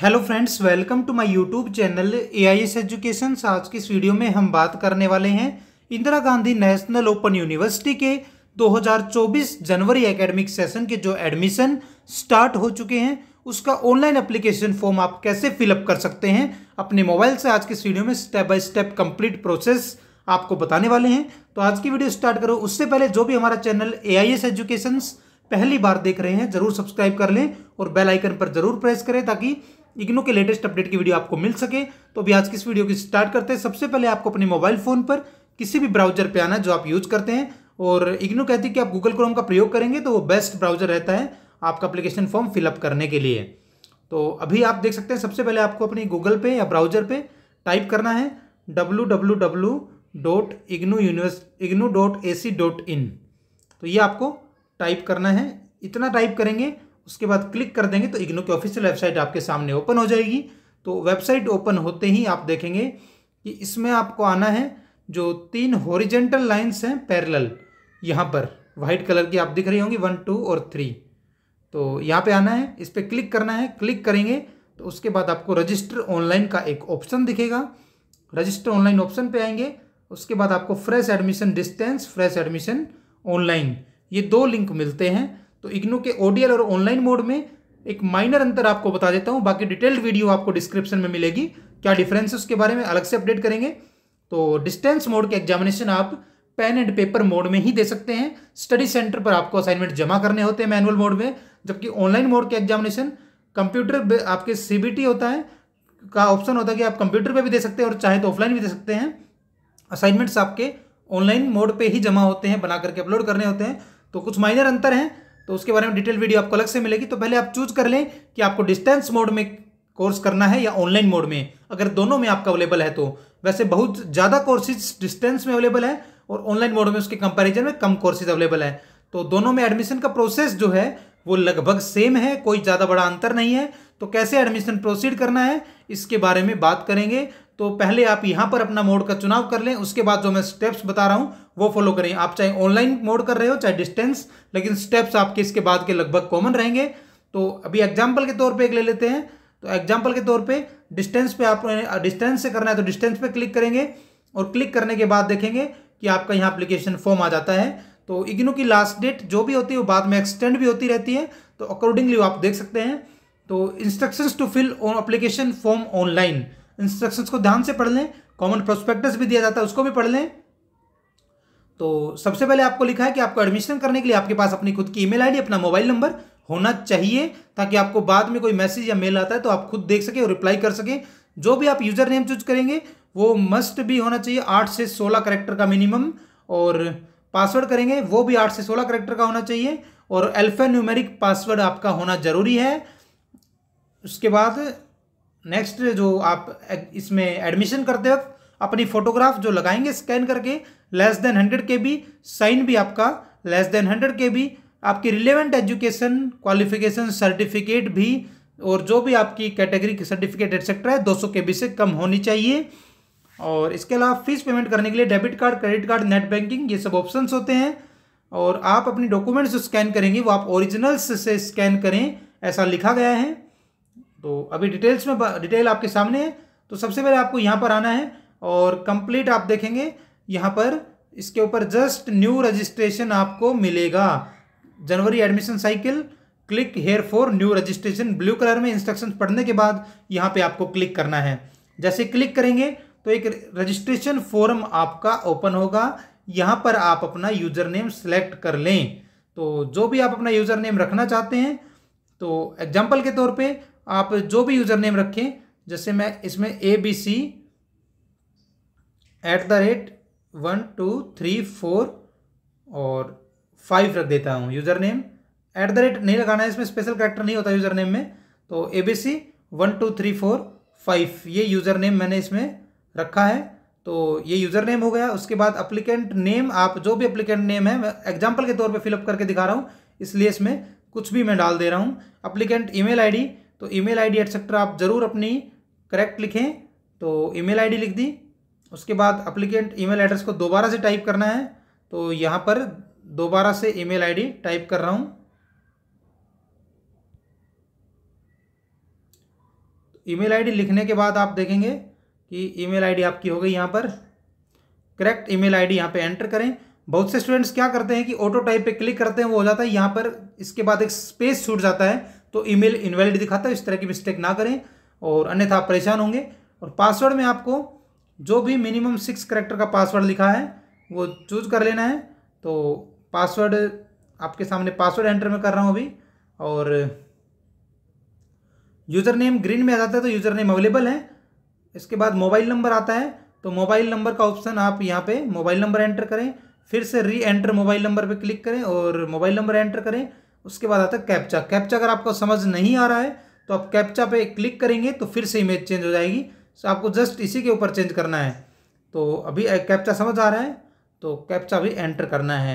hello friends welcome to my YouTube channel AIS education आज के इस वीडियो में हम बात करने वाले हैं Indira Gandhi National Open University के 2024 जनवरी एकेडमिक सेशन के जो एडमिशन स्टार्ट हो चुके हैं उसका ऑनलाइन एप्लीकेशन फॉर्म आप कैसे फिलअप कर सकते हैं अपने मोबाइल से आज के इस वीडियो में step by step complete process आपको बताने वाले हैं तो आज की वीडियो स्टार्ट करो उससे पहले जो भी हमारा चैनल ए आई पहली बार देख रहे हैं जरूर सब्सक्राइब कर लें और बेल आइकन पर जरूर प्रेस करें ताकि इग्नो के लेटेस्ट अपडेट की वीडियो आपको मिल सके तो अभी आज किस वीडियो की स्टार्ट करते हैं सबसे पहले आपको अपने मोबाइल फ़ोन पर किसी भी ब्राउजर पे आना जो आप यूज करते हैं और इग्नो कहती है कि आप गूगल क्रोम का प्रयोग करेंगे तो वो बेस्ट ब्राउजर रहता है आपका अप्लीकेशन फॉर्म फिलअप करने के लिए तो अभी आप देख सकते हैं सबसे पहले आपको अपने गूगल पे या ब्राउजर पे टाइप करना है W W W dot IGNOU universe IGNOU dot A C dot in तो ये आपको टाइप करना है इतना टाइप करेंगे उसके बाद क्लिक कर देंगे तो इग्नो की ऑफिशियल वेबसाइट आपके सामने ओपन हो जाएगी तो वेबसाइट ओपन होते ही आप देखेंगे कि इसमें आपको आना है जो तीन हॉरिजेंटल लाइंस हैं पैरेलल यहाँ पर वाइट कलर की आप दिख रही होंगी वन टू और थ्री तो यहाँ पे आना है इस पर क्लिक करना है क्लिक करेंगे तो उसके बाद आपको रजिस्टर ऑनलाइन का एक ऑप्शन दिखेगा रजिस्टर ऑनलाइन ऑप्शन पे आएंगे उसके बाद आपको fresh admission distance fresh admission online ये दो लिंक मिलते हैं तो इग्नू के ओडीएल और ऑनलाइन मोड में एक माइनर अंतर आपको बता देता हूँ बाकी डिटेल्ड वीडियो आपको डिस्क्रिप्शन में मिलेगी क्या डिफरेंस उसके बारे में अलग से अपडेट करेंगे तो डिस्टेंस मोड के एग्जामिनेशन आप पेन एंड पेपर मोड में ही दे सकते हैं स्टडी सेंटर पर आपको असाइनमेंट जमा करने होते हैं मैनुअल मोड में जबकि ऑनलाइन मोड के एग्जामिनेशन कंप्यूटर आपके सी होता है का ऑप्शन होता है कि आप कंप्यूटर पर भी दे सकते हैं और चाहे तो ऑफलाइन भी दे सकते हैं असाइनमेंट्स आपके ऑनलाइन मोड पर ही जमा होते हैं बना करके अपलोड करने होते हैं तो कुछ माइनर अंतर हैं तो उसके बारे में डिटेल वीडियो आपको अलग से मिलेगी तो पहले आप चूज कर लें कि आपको डिस्टेंस मोड में कोर्स करना है या ऑनलाइन मोड में अगर दोनों में आपका अवेलेबल है तो वैसे बहुत ज़्यादा कोर्सेज डिस्टेंस में अवेलेबल है और ऑनलाइन मोड में उसके कंपैरिजन में कम कोर्सेज अवेलेबल है तो दोनों में एडमिशन का प्रोसेस जो है वो लगभग सेम है कोई ज़्यादा बड़ा अंतर नहीं है तो कैसे एडमिशन प्रोसीड करना है इसके बारे में बात करेंगे तो पहले आप यहाँ पर अपना मोड का चुनाव कर लें उसके बाद जो मैं स्टेप्स बता रहा हूँ वो फॉलो करें आप चाहे ऑनलाइन मोड कर रहे हो चाहे डिस्टेंस लेकिन स्टेप्स आपके इसके बाद के लगभग कॉमन रहेंगे तो अभी एग्जाम्पल के तौर पर एक ले लेते हैं तो एग्जाम्पल के तौर पर डिस्टेंस पे आप डिस्टेंस से करना है तो डिस्टेंस पे क्लिक करेंगे और क्लिक करने के बाद देखेंगे कि आपका यहाँ एप्लीकेशन फॉर्म आ जाता है तो इग्नो की लास्ट डेट जो भी होती है वो बाद में एक्सटेंड भी होती रहती है तो अकॉर्डिंगली आप देख सकते हैं तो instructions to fill on application form online instructions को ध्यान से पढ़ लें कॉमन प्रोस्पेक्टस भी दिया जाता है उसको भी पढ़ लें तो सबसे पहले आपको लिखा है कि आपको एडमिशन करने के लिए आपके पास अपनी खुद की ईमेल आईडी अपना मोबाइल नंबर होना चाहिए ताकि आपको बाद में कोई मैसेज या मेल आता है तो आप खुद देख सकें और रिप्लाई कर सकें जो भी आप यूज़र नेम चूज करेंगे वो मस्ट भी होना चाहिए आठ से सोलह करेक्टर का मिनिमम और पासवर्ड करेंगे वो भी आठ से सोलह करेक्टर का होना चाहिए और एल्फा न्यूमेरिक पासवर्ड आपका होना ज़रूरी है उसके बाद नेक्स्ट जो आप इसमें एडमिशन करते वक्त अपनी फोटोग्राफ जो लगाएंगे स्कैन करके less than hundred K B sign भी आपका less than hundred K B आपकी रिलेवेंट एजुकेशन क्वालिफिकेशन सर्टिफिकेट भी और जो भी आपकी कैटेगरी की सर्टिफिकेट एक्सेट्रा है 200 के बी से कम होनी चाहिए और इसके अलावा फीस पेमेंट करने के लिए debit card credit card net banking ये सब ऑप्शंस होते हैं और आप अपनी डॉक्यूमेंट्स जो स्कैन करेंगे वो आप ओरिजिनल्स से स्कैन करें ऐसा लिखा गया है तो अभी डिटेल्स में डिटेल आपके सामने है तो सबसे पहले आपको यहाँ पर आना है और कंप्लीट आप देखेंगे यहाँ पर इसके ऊपर जस्ट न्यू रजिस्ट्रेशन आपको मिलेगा जनवरी admission cycle click here for new registration blue colour में इंस्ट्रक्शन पढ़ने के बाद यहाँ पे आपको क्लिक करना है जैसे क्लिक करेंगे तो एक रजिस्ट्रेशन फॉर्म आपका ओपन होगा यहाँ पर आप अपना यूज़र नेम सेलेक्ट कर लें तो जो भी आप अपना यूज़र नेम रखना चाहते हैं तो एग्जाम्पल के तौर पर आप जो भी यूज़र नेम रखें जैसे मैं इसमें A B C at the rate one two three four और फाइव रख देता हूँ user name at the rate नहीं लगाना है इसमें स्पेशल करेक्टर नहीं होता यूज़र नेम में तो A B C one two three four five ये यूज़र नेम मैंने इसमें रखा है तो ये यूज़र नेम हो गया उसके बाद अप्लीकेंट नेम आप जो भी अप्लीकेंट नेम है मैं एग्जाम्पल के तौर पर फिलअप करके दिखा रहा हूँ इसलिए इसमें कुछ भी मैं डाल दे रहा हूँ अप्लीकेंट आई डी तो ई ईमेल आईडी एटसेट्रा आप ज़रूर अपनी करेक्ट लिखें तो आई डी लिख दी उसके बाद अप्लीकेंट ईमेल एड्रेस को दोबारा से टाइप करना है तो यहाँ पर दोबारा से ईमेल आईडी टाइप कर रहा हूँ ईमेल आईडी लिखने के बाद आप देखेंगे कि ईमेल आईडी आपकी हो गई यहाँ पर करेक्ट ईमेल आईडी यहाँ पे एंटर करें बहुत से स्टूडेंट्स क्या करते हैं कि ऑटो टाइप पे क्लिक करते हैं वो हो जाता है यहाँ पर इसके बाद एक स्पेस छूट जाता है तो ईमेल इनवैलिड दिखाता है इस तरह की मिस्टेक ना करें और अन्यथा आप परेशान होंगे और पासवर्ड में आपको जो भी मिनिमम सिक्स करेक्टर का पासवर्ड लिखा है वो चूज कर लेना है तो पासवर्ड आपके सामने पासवर्ड एंटर में कर रहा हूँ अभी और यूज़र नेम ग्रीन में आ जाता है तो यूज़र नेम अवेलेबल है इसके बाद मोबाइल नंबर आता है तो मोबाइल नंबर का ऑप्शन आप यहाँ पे मोबाइल नंबर एंटर करें फिर से री एंटर मोबाइल नंबर पे क्लिक करें और मोबाइल नंबर एंटर करें उसके बाद आता है कैप्चा कैप्चा अगर आपको समझ नहीं आ रहा है तो आप कैप्चा पे क्लिक करेंगे तो फिर से इमेज चेंज हो जाएगी सो आपको जस्ट इसी के ऊपर चेंज करना है तो अभी कैप्चा समझ आ रहा है तो कैप्चा भी एंटर करना है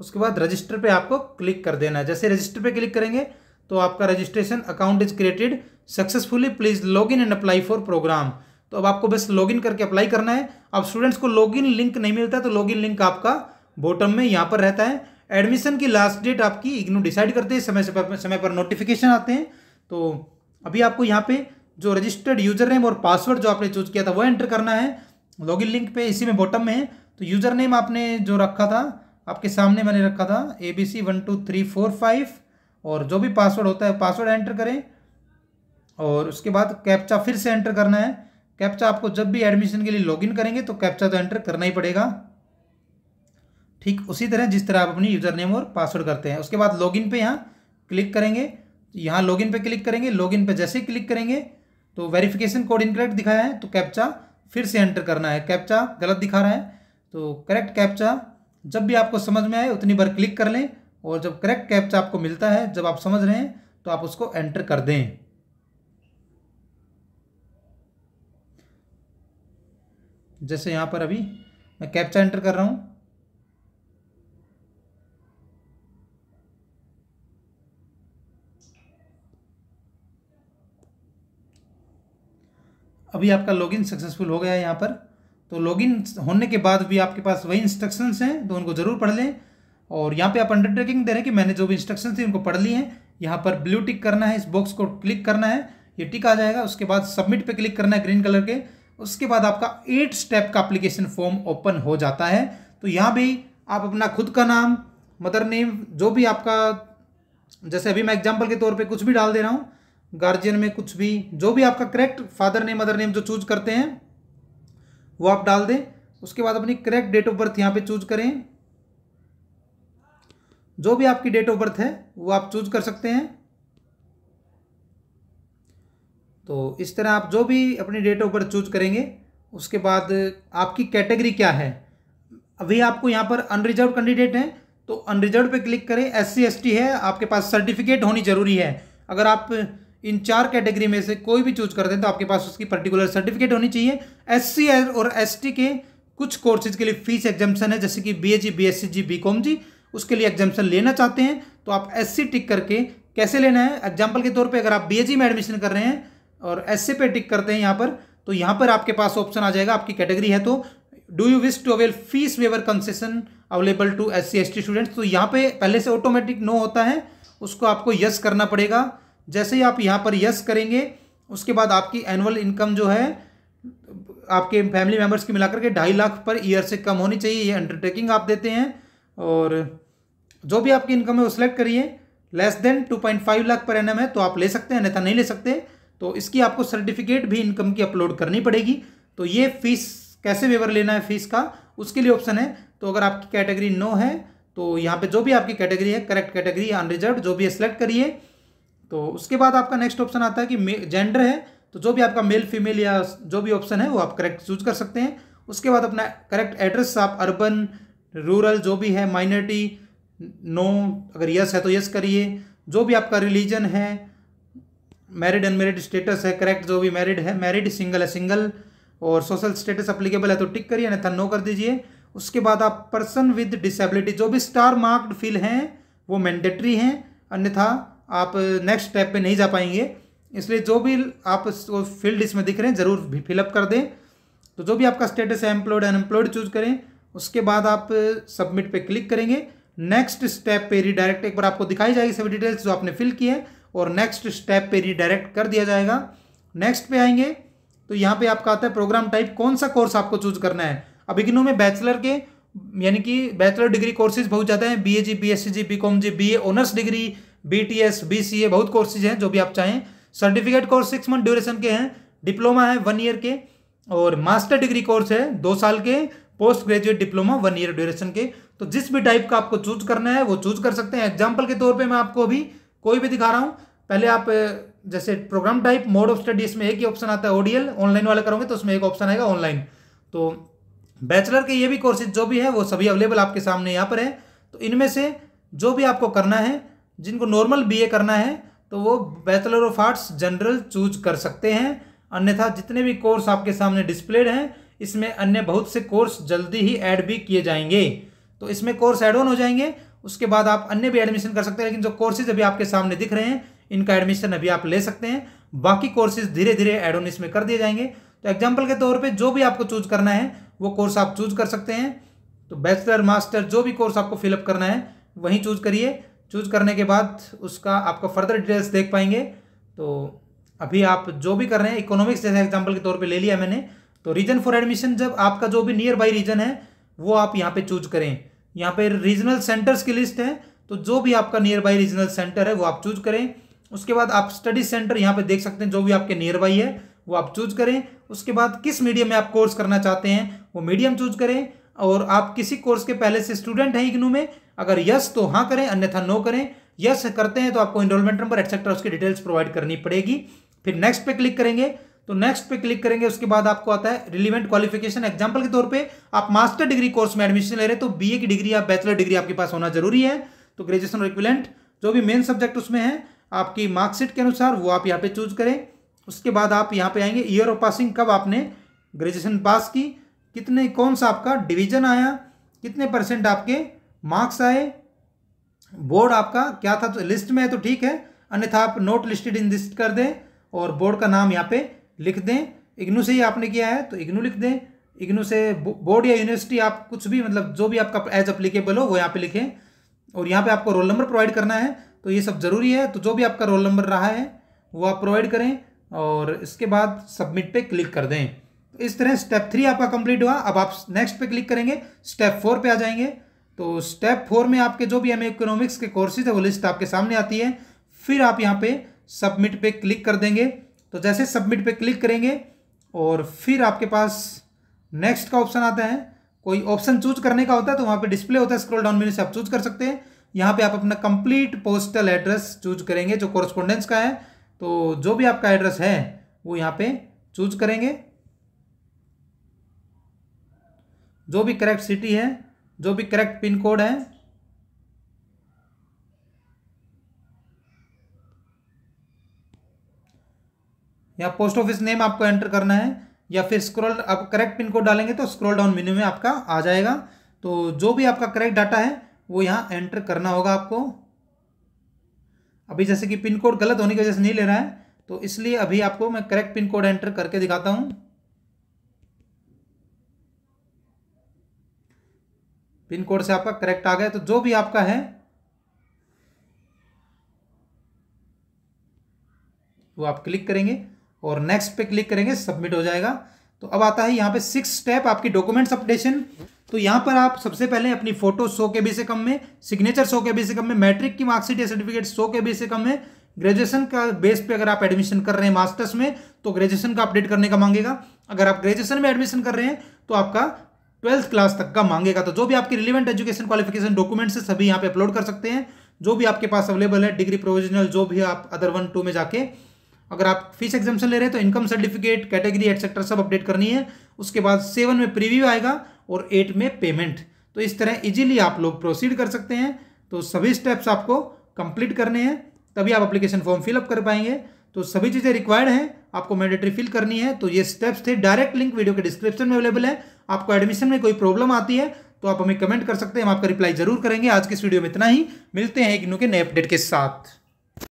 उसके बाद रजिस्टर पे आपको क्लिक कर देना है जैसे रजिस्टर पे क्लिक करेंगे तो आपका registration account is created successfully please log in and apply for programme तो अब आपको बस लॉग इन करके अप्लाई करना है अब स्टूडेंट्स को लॉग इन लिंक नहीं मिलता तो लॉग इन लिंक आपका बॉटम में यहाँ पर रहता है एडमिशन की लास्ट डेट आपकी इग्नू डिसाइड करते हैं समय से पर, समय पर नोटिफिकेशन आते हैं तो अभी आपको यहाँ पे जो रजिस्टर्ड यूजर नेम और पासवर्ड जो आपने चूज किया था वो एंटर करना है लॉगिन लिंक पे इसी में बॉटम में है तो यूजर नेम आपने जो रखा था आपके सामने मैंने रखा था A B C one two three four five और जो भी पासवर्ड होता है पासवर्ड एंटर करें और उसके बाद कैप्चा फिर से एंटर करना है कैप्चा आपको जब भी एडमिशन के लिए लॉगिन करेंगे तो कैप्चा तो एंटर करना ही पड़ेगा ठीक उसी तरह जिस तरह आप अपनी यूज़र नेम और पासवर्ड करते हैं उसके बाद लॉगिन पे यहाँ क्लिक करेंगे यहाँ लॉगिन पे क्लिक करेंगे लॉगिन पे जैसे ही क्लिक करेंगे तो वेरिफिकेशन कोड इनकरेक्ट दिखाया है तो कैप्चा फिर से एंटर करना है कैप्चा गलत दिखा रहा है तो करेक्ट कैप्चा जब भी आपको समझ में आए उतनी बार क्लिक कर लें और जब करेक्ट कैप्चा आपको मिलता है जब आप समझ रहे हैं तो आप उसको एंटर कर दें जैसे यहाँ पर अभी मैं कैप्चा एंटर कर रहा हूँ अभी आपका लॉगिन सक्सेसफुल हो गया है यहाँ पर तो लॉगिन होने के बाद भी आपके पास वही इंस्ट्रक्शंस हैं तो उनको ज़रूर पढ़ लें और यहाँ पे आप अंडरटेकिंग दे रहे हैं कि मैंने जो भी इंस्ट्रक्शन थी उनको पढ़ ली हैं यहाँ पर ब्लू टिक करना है इस बॉक्स को क्लिक करना है ये टिक आ जाएगा उसके बाद सबमिट पे क्लिक करना है ग्रीन कलर के उसके बाद आपका एट स्टेप का अप्लीकेशन फॉर्म ओपन हो जाता है तो यहाँ भी आप अपना खुद का नाम मदर नेम जो भी आपका जैसे अभी मैं एग्जाम्पल के तौर पर कुछ भी डाल दे रहा हूँ गार्जियन में कुछ भी जो भी आपका correct father name mother name जो चूज करते हैं वो आप डाल दें उसके बाद अपनी करेक्ट डेट ऑफ बर्थ यहाँ पे चूज करें जो भी आपकी डेट ऑफ बर्थ है वो आप चूज कर सकते हैं तो इस तरह आप जो भी अपनी डेट ऑफ बर्थ चूज करेंगे उसके बाद आपकी कैटेगरी क्या है अभी आपको यहाँ पर अनरिजर्व कैंडिडेट हैं तो अनरिजर्व पे क्लिक करें एस सी है आपके पास सर्टिफिकेट होनी ज़रूरी है अगर आप इन चार कैटेगरी में से कोई भी चूज करते हैं तो आपके पास उसकी पर्टिकुलर सर्टिफिकेट होनी चाहिए एस सी और एस के कुछ कोर्सेज के लिए फीस एग्जामेशन है जैसे कि B A ji B S C ji B com G उसके लिए एग्जामेशन लेना चाहते हैं तो आप एस सी टिक करके कैसे लेना है एग्जाम्पल के तौर पर अगर आप बी जी में एडमिशन कर रहे हैं और एस सी पे टिक करते हैं यहाँ पर तो यहाँ पर आपके पास ऑप्शन आ जाएगा आपकी कैटेगरी है तो do you wish to avail fee waiver concession available to S C S T students तो यहाँ पे पहले से ऑटोमेटिक नो होता है उसको आपको यस करना पड़ेगा जैसे ही आप यहाँ पर यस करेंगे उसके बाद आपकी एनुअल इनकम जो है आपके फैमिली मेम्बर्स की मिलाकर के ढाई लाख पर ईयर से कम होनी चाहिए ये अंडरटेकिंग आप देते हैं और जो भी आपकी इनकम है वो सिलेक्ट करिए less than two point five lakh per annum है तो आप ले सकते हैं अन्यथा नहीं ले सकते तो इसकी आपको सर्टिफिकेट भी इनकम की अपलोड करनी पड़ेगी तो ये फीस कैसे वेवर लेना है फीस का उसके लिए ऑप्शन है तो अगर आपकी कैटेगरी नो है तो यहाँ पे जो भी आपकी कैटेगरी है करेक्ट कैटेगरी अनरिजर्व जो भी सिलेक्ट करिए तो उसके बाद आपका नेक्स्ट ऑप्शन आता है कि जेंडर है तो जो भी आपका मेल फीमेल या जो भी ऑप्शन है वो आप करेक्ट चूज कर सकते हैं उसके बाद अपना करेक्ट एड्रेस आप अर्बन रूरल जो भी है माइनॉरिटी नो अगर यस है तो यस करिए जो भी आपका रिलीजन है मैरिड अनमेरिड स्टेटस है करेक्ट जो भी मैरिड है मैरिड सिंगल है सिंगल और सोशल स्टेटस अप्लीकेबल है तो टिक करिए अन्यथा नो कर दीजिए उसके बाद आप पर्सन विद डिसेबिलिटी जो भी स्टार मार्क्ड फील हैं वो मैंडेटरी हैं अन्यथा आप नेक्स्ट स्टेप पे नहीं जा पाएंगे इसलिए जो भी आप फील्ड इसमें दिख रहे हैं ज़रूर फिलअप कर दें तो जो भी आपका स्टेटस है एम्प्लॉयड अनएम्प्लॉयड चूज करें उसके बाद आप सबमिट पे क्लिक करेंगे नेक्स्ट स्टेप पे रिडायरेक्ट एक बार आपको दिखाई जाएगी सभी डिटेल्स जो आपने फिल किए हैं और नेक्स्ट स्टेप पे रिडायरेक्ट कर दिया जाएगा नेक्स्ट पे आएंगे तो यहाँ पे आपका आता है प्रोग्राम टाइप कौन सा कोर्स आपको चूज करना है अब इग्नू में बैचलर के यानी कि बैचलर डिग्री कोर्सेज बहुत ज़्यादा हैं B A ji B S C ji B com जी B A honours degree B T S B C A बहुत कोर्सेज हैं जो भी आप चाहें certificate course six month duration के हैं डिप्लोमा है वन ईयर के और मास्टर डिग्री कोर्स है दो साल के post graduate diploma one year duration के तो जिस भी टाइप का आपको चूज करना है वो चूज कर सकते हैं एग्जाम्पल के तौर पर मैं आपको अभी कोई भी दिखा रहा हूँ पहले आप जैसे program type mode of study इसमें एक ही ऑप्शन आता है ओडीएल ऑनलाइन वाला करोगे तो उसमें एक ऑप्शन आएगा ऑनलाइन तो बैचलर के ये भी कोर्सेज जो भी है वो सभी अवेलेबल आपके सामने यहाँ पर है तो इनमें से जो भी आपको करना है जिनको नॉर्मल बीए करना है तो वो bachelor of arts general choose कर सकते हैं अन्यथा जितने भी कोर्स आपके सामने डिस्प्लेड हैं इसमें अन्य बहुत से कोर्स जल्दी ही ऐड भी किए जाएंगे तो इसमें कोर्स ऐड ऑन हो जाएंगे उसके बाद आप अन्य भी एडमिशन कर सकते हैं लेकिन जो कोर्सेज अभी आपके सामने दिख रहे हैं इनका एडमिशन अभी आप ले सकते हैं बाकी कोर्सेज धीरे धीरे एड ऑन इसमें कर दिए जाएंगे तो एग्जाम्पल के तौर पर जो भी आपको चूज करना है वो कोर्स आप चूज कर सकते हैं तो बैचलर मास्टर जो भी कोर्स आपको फिलअप करना है वहीं चूज करिए चूज करने के बाद उसका आपका फर्दर डिटेल्स देख पाएंगे तो अभी आप जो भी कर रहे हैं इकोनॉमिक्स जैसे एग्जाम्पल के तौर पर ले लिया मैंने तो रीजन फॉर एडमिशन जब आपका जो भी नियर बाई रीजन है वो आप यहाँ पे चूज करें यहाँ पे रीजनल सेंटर्स की लिस्ट है तो जो भी आपका नियर बाई रीजनल सेंटर है वो आप चूज करें उसके बाद आप स्टडी सेंटर यहाँ पे देख सकते हैं जो भी आपके नियर बाई है वो आप चूज करें उसके बाद किस मीडियम में आप कोर्स करना चाहते हैं वो मीडियम चूज करें और आप किसी कोर्स के पहले से स्टूडेंट हैं इग्नू में अगर यस तो हाँ करें अन्यथा नो करें यस करते हैं तो आपको इनरोलमेंट नंबर एक्सेट्रा उसकी डिटेल्स प्रोवाइड करनी पड़ेगी फिर नेक्स्ट पे क्लिक करेंगे तो नेक्स्ट पे क्लिक करेंगे उसके बाद आपको आता है रिलीवेंट क्वालिफिकेशन एग्जाम्पल के तौर पर आप मास्टर डिग्री कोर्स में एडमिशन ले रहे तो बी की डिग्री या बैचलर डिग्री आपके पास होना जरूरी है तो ग्रेजुएशन और इक्विलेंट जो भी मेन सब्जेक्ट उसमें है आपकी मार्कशीट के अनुसार वो आप यहाँ पे चूज करें उसके बाद आप यहाँ पे आएंगे ईयर ऑफ पासिंग कब आपने ग्रेजुएशन पास की कितने कौन सा आपका डिवीजन आया कितने परसेंट आपके मार्क्स आए बोर्ड आपका क्या था तो लिस्ट में है तो ठीक है अन्यथा आप नोट लिस्टेड इन लिस्ट कर दें और बोर्ड का नाम यहाँ पे लिख दें इग्नू से ही आपने किया है तो इग्नू लिख दें इग्नू से बोर्ड या यूनिवर्सिटी आप कुछ भी मतलब जो भी आपका एज अप्लीकेबल हो वो यहाँ पे लिखें और यहाँ पे आपको रोल नंबर प्रोवाइड करना है तो ये सब ज़रूरी है तो जो भी आपका रोल नंबर रहा है वो आप प्रोवाइड करें और इसके बाद सबमिट पे क्लिक कर दें इस तरह स्टेप थ्री आपका कंप्लीट हुआ अब आप नेक्स्ट पे क्लिक करेंगे स्टेप फोर पे आ जाएंगे तो स्टेप फोर में आपके जो भी एम इकोनॉमिक्स के कोर्सेज है वो लिस्ट आपके सामने आती है फिर आप यहाँ पे सबमिट पे क्लिक कर देंगे तो जैसे सबमिट पे क्लिक करेंगे और फिर आपके पास नेक्स्ट का ऑप्शन आता है कोई ऑप्शन चूज करने का होता है तो वहाँ पर डिस्प्ले होता है स्क्रोल डाउन मिले से आप चूज कर सकते हैं यहाँ पर आप अपना कंप्लीट पोस्टल एड्रेस चूज करेंगे जो कॉरस्पोंडेंस का है तो जो भी आपका एड्रेस है वो यहाँ पर चूज करेंगे जो भी करेक्ट सिटी है जो भी करेक्ट पिन कोड है या पोस्ट ऑफिस नेम आपको एंटर करना है या फिर स्क्रॉल आप करेक्ट पिन कोड डालेंगे तो स्क्रॉल डाउन मेन्यू में आपका आ जाएगा तो जो भी आपका करेक्ट डाटा है वो यहाँ एंटर करना होगा आपको अभी जैसे कि पिन कोड गलत होने की वजह से नहीं ले रहा है तो इसलिए अभी आपको मैं करेक्ट पिन कोड एंटर करके दिखाता हूँ पिन कोड से आपका करेक्ट आ गया तो जो भी आपका है वो आप क्लिक करेंगे और नेक्स्ट पे क्लिक करेंगे सबमिट हो जाएगा तो अब आता है यहाँ पे सिक्स स्टेप आपकी डॉक्यूमेंट्स अपडेशन तो यहाँ पर आप सबसे पहले अपनी फोटो सौ के बी से कम में सिग्नेचर सौ के बी से कम में मैट्रिक की मार्कशीट या सर्टिफिकेट सौ के बी से कम में ग्रेजुएशन का बेस पे अगर आप एडमिशन कर रहे हैं मास्टर्स में तो ग्रेजुएशन का अपडेट करने का मांगेगा अगर आप ग्रेजुएशन में एडमिशन कर रहे हैं तो आपका ट्वेल्थ क्लास तक का मांगेगा तो जो भी आपके रिलेवेंट एजुकेशन क्वालिफिकेशन डॉक्यूमेंट्स है सभी यहाँ पे अपलोड कर सकते हैं जो भी आपके पास अवेलेबल है डिग्री प्रोविजनल जो भी आप अदर वन टू में जाके अगर आप फीस एग्जामेशन ले रहे हैं तो इनकम सर्टिफिकेट कैटेगरी एटसेट्रा सब अपडेट करनी है उसके बाद सेवन में प्रीव्यू आएगा और एट में पेमेंट तो इस तरह इजीली आप लोग प्रोसीड कर सकते हैं तो सभी स्टेप्स आपको कंप्लीट करने हैं तभी आप अप्लीकेशन फॉर्म फिलअप कर पाएंगे तो सभी चीज़ें रिक्वायर्ड हैं आपको मैंडेटरी फिल करनी है तो ये स्टेप्स थे डायरेक्ट लिंक वीडियो के डिस्क्रिप्शन में अवेलेबल है आपको एडमिशन में कोई प्रॉब्लम आती है तो आप हमें कमेंट कर सकते हैं हम आपका रिप्लाई जरूर करेंगे आज के इस वीडियो में इतना ही मिलते हैं एक इग्नू के नए अपडेट के साथ